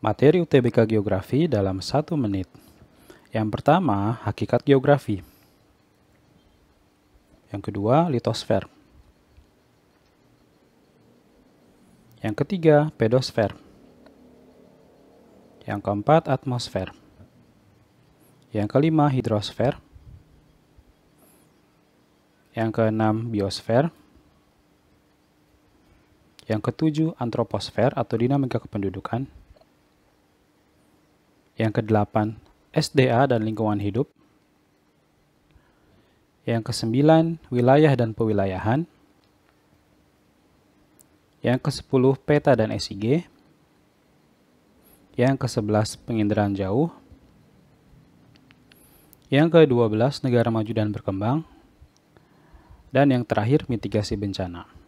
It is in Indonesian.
Materi UTBK Geografi dalam satu menit. Yang pertama, hakikat geografi. Yang kedua, litosfer. Yang ketiga, pedosfer. Yang keempat, atmosfer. Yang kelima, hidrosfer. Yang keenam, biosfer. Yang ketujuh, antroposfer atau dinamika kependudukan. Yang ke kedelapan, SDA dan lingkungan hidup. Yang ke kesembilan, wilayah dan pewilayahan. Yang ke kesepuluh, peta dan SIG. Yang ke ke-11, penginderaan jauh. Yang ke-12, negara maju dan berkembang. Dan yang terakhir, mitigasi bencana.